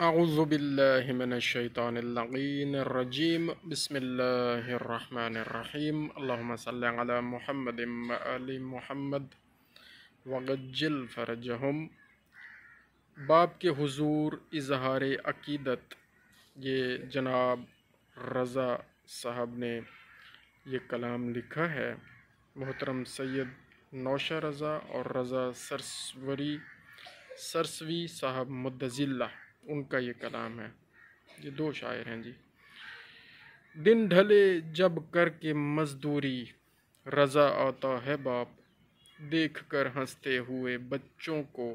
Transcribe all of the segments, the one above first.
अऊज़ु बिल्लाहि मिनश्शैतानिर्रजीम बिस्मिल्लाहिर्रहमानिर्रहीम अल्लाहुम्मा सल्लि अला मुहम्मदिन व आलि मुहम्मद वगज्जिल फरजहम बाप के हुजूर इजहार अकीदत ये जनाब रज़ा साहब ने ये कलाम लिखा है मोहतरम सैयद नौशा रज़ा और रज़ा सरसवरी सरसवी साहब मुद्दज़िल्ला उनका ये कलाम है ये दो शायर हैं जी दिन ढले जब करके मजदूरी रज़ा आता है बाप देख कर हंसते हुए बच्चों को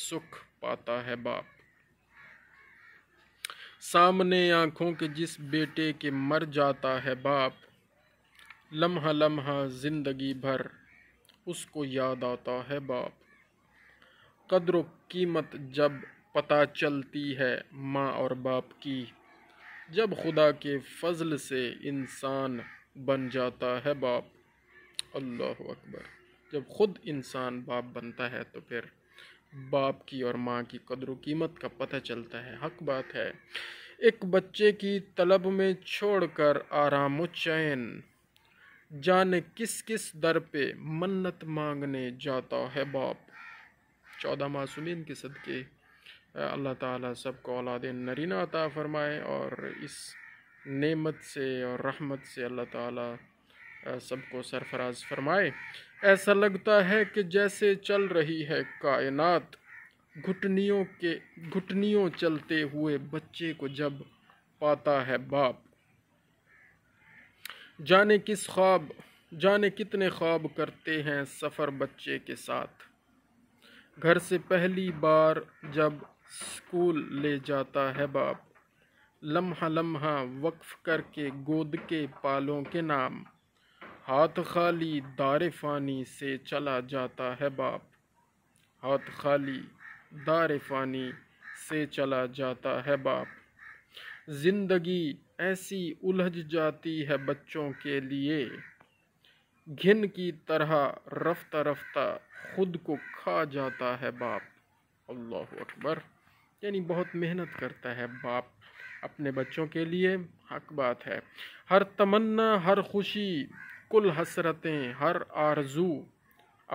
सुख पाता है बाप सामने आंखों के जिस बेटे के मर जाता है बाप लम्हा लम्हा ज़िंदगी भर उसको याद आता है बाप कदर कीमत जब पता चलती है माँ और बाप की जब खुदा के फजल से इंसान बन जाता है बाप अल्लाह अकबर जब ख़ुद इंसान बाप बनता है तो फिर बाप की और माँ की कदर कीमत का पता चलता है हक बात है एक बच्चे की तलब में छोड़कर आराम चैन जाने किस किस दर पे मन्नत मांगने जाता है बाप चौदह मासूमिन के सदके अल्लाह ताला को औलाद नरीना अता फ़रमाए और इस नेमत से और रहमत से अल्लाह ताला सबको सरफराज फरमाए ऐसा लगता है कि जैसे चल रही है कायनात घुटनियों के घुटनियों चलते हुए बच्चे को जब पाता है बाप जाने किस ख्वाब जाने कितने ख्वाब करते हैं सफ़र बच्चे के साथ घर से पहली बार जब स्कूल ले जाता है बाप लम्हा लम्हा वक्फ करके गोद के पालों के नाम हाथ खाली दार फ़ानी से चला जाता है बाप हाथ खाली दार फ़ानी से चला जाता है बाप ज़िंदगी ऐसी उलझ जाती है बच्चों के लिए घिन की तरह रफ्ता रफ्ता खुद को खा जाता है बाप अल्लाह अकबर यानी बहुत मेहनत करता है बाप अपने बच्चों के लिए हक बात है हर तमन्ना हर खुशी कुल हसरतें हर आरजू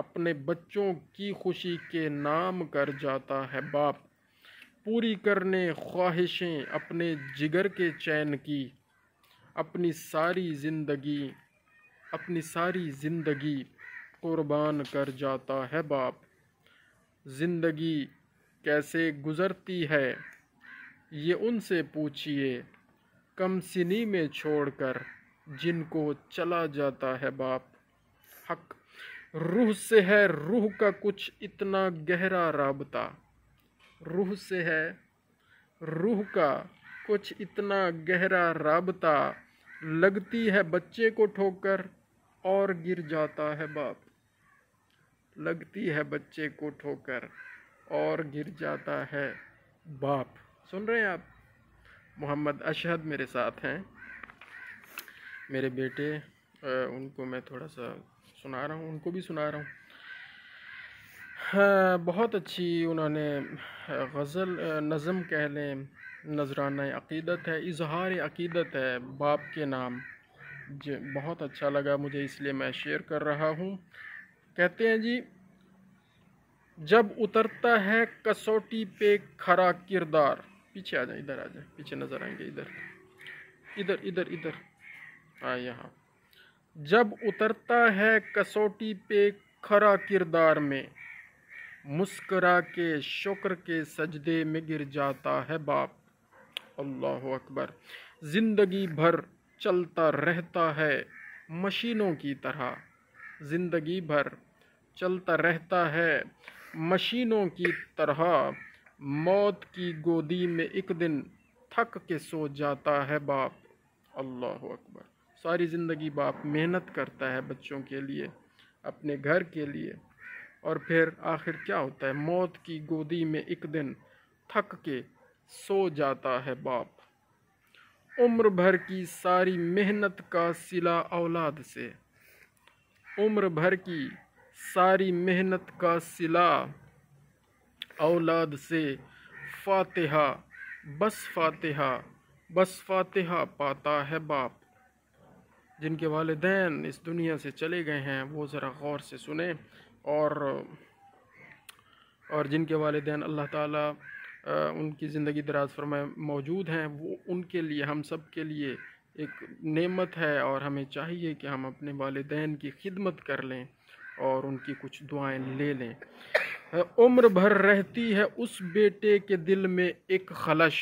अपने बच्चों की खुशी के नाम कर जाता है बाप पूरी करने ख्वाहिशें अपने जिगर के चैन की अपनी सारी ज़िंदगी अपनी सारी ज़िंदगी कुर्बान कर जाता है बाप ज़िंदगी कैसे गुज़रती है ये उनसे पूछिए कम सिनी में छोड़कर जिनको चला जाता है बाप हक रूह से है रूह का कुछ इतना गहरा रबता रूह से है रूह का कुछ इतना गहरा रबता लगती है बच्चे को ठोकर और गिर जाता है बाप लगती है बच्चे को ठोकर और गिर जाता है बाप सुन रहे हैं आप मोहम्मद अशहद मेरे साथ हैं मेरे बेटे उनको मैं थोड़ा सा सुना रहा हूँ उनको भी सुना रहा हूँ बहुत अच्छी उन्होंने गज़ल नज़म कह लें नजराना अकीदत है इजहार अकीदत है बाप के नाम जो बहुत अच्छा लगा मुझे इसलिए मैं शेयर कर रहा हूँ कहते हैं जी जब उतरता है कसौटी पे खरा किरदार पीछे आ जाए इधर आ जाए पीछे नज़र आएंगे इधर इधर इधर इधर हाँ यहाँ जब उतरता है कसौटी पे खरा किरदार में मुस्करा के शुक्र के सजदे में गिर जाता है बाप अल्लाह अकबर ज़िंदगी भर चलता रहता है मशीनों की तरह ज़िंदगी भर चलता रहता है मशीनों की तरह मौत की गोदी में एक दिन थक के सो जाता है बाप अल्लाह अकबर सारी ज़िंदगी बाप मेहनत करता है बच्चों के लिए अपने घर के लिए और फिर आखिर क्या होता है मौत की गोदी में एक दिन थक के सो जाता है बाप उम्र भर की सारी मेहनत का सिला औलाद से उम्र भर की सारी मेहनत का सिला औलाद से फातिहा बस फातिहा बस फातिहा पाता है बाप जिनके वालदेन इस दुनिया से चले गए हैं वो ज़रा गौर से सुने और और जिनके वालदेन अल्लाह ताला उनकी ज़िंदगी दराज फरमाए मौजूद हैं वो उनके लिए हम सब के लिए एक नेमत है और हमें चाहिए कि हम अपने वालदेन की खिदमत कर लें और उनकी कुछ दुआएं ले लें उम्र भर रहती है उस बेटे के दिल में एक खलश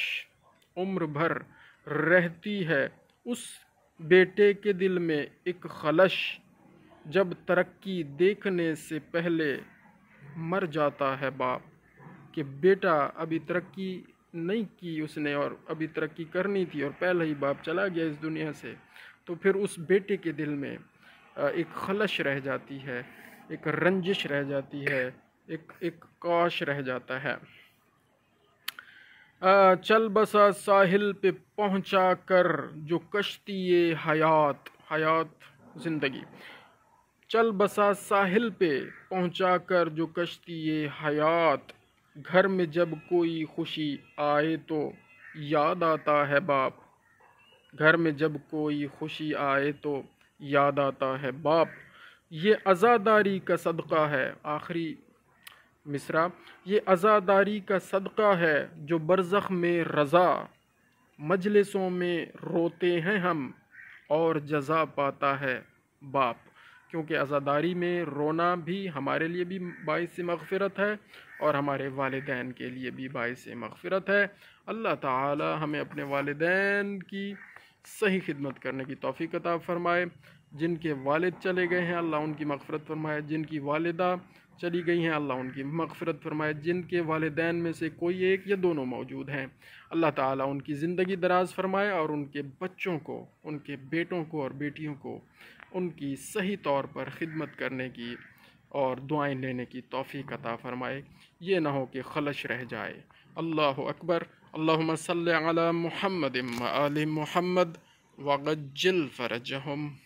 उम्र भर रहती है उस बेटे के दिल में एक खलश जब तरक्की देखने से पहले मर जाता है बाप कि बेटा अभी तरक्की नहीं की उसने और अभी तरक्की करनी थी और पहले ही बाप चला गया इस दुनिया से तो फिर उस बेटे के दिल में एक खलश रह जाती है एक रंजिश रह जाती है एक एक काश रह जाता है आ, चल बसा साहिल पे पहुंचा कर जो कश्ती हयात हयात ज़िंदगी चल बसा साहिल पे पहुंचा कर जो कश्ती हयात घर में जब कोई खुशी आए तो याद आता है बाप घर में जब कोई खुशी आए तो याद आता है बाप ये आज़ादारी का सदका है आखिरी मिसरा ये आज़ादारी का सदका है जो बरज़ख में रज़ा मजलिसों में रोते हैं हम और जजा पाता है बाप क्योंकि आज़ादारी में रोना भी हमारे लिए भी बायस मगफ़रत है और हमारे वालदान के लिए भी बायस मगफ़रत है अल्लाह ताला हमें अपने वालदान की सही खिदमत करने की तोफ़ी कताब फरमाए जिनके वालिद चले गए हैं अल्लाह उनकी मफफ़रत फरमाए जिनकी वालदा चली गई हैं अल्लाह उनकी मफफरत फरमाए जिनके वालदान में से कोई एक या दोनों मौजूद हैं अल्लाह ताला उनकी ज़िंदगी दराज फरमाए और उनके बच्चों को उनके बेटों को और बेटियों को उनकी सही तौर पर खिदमत करने की और दुआएँ लेने की तोफ़ी कता फ़रमाए ये ना हो कि खलश रह जाए अल्लाह अकबर اللهم صل على محمد وآل محمد وغجل فرجهم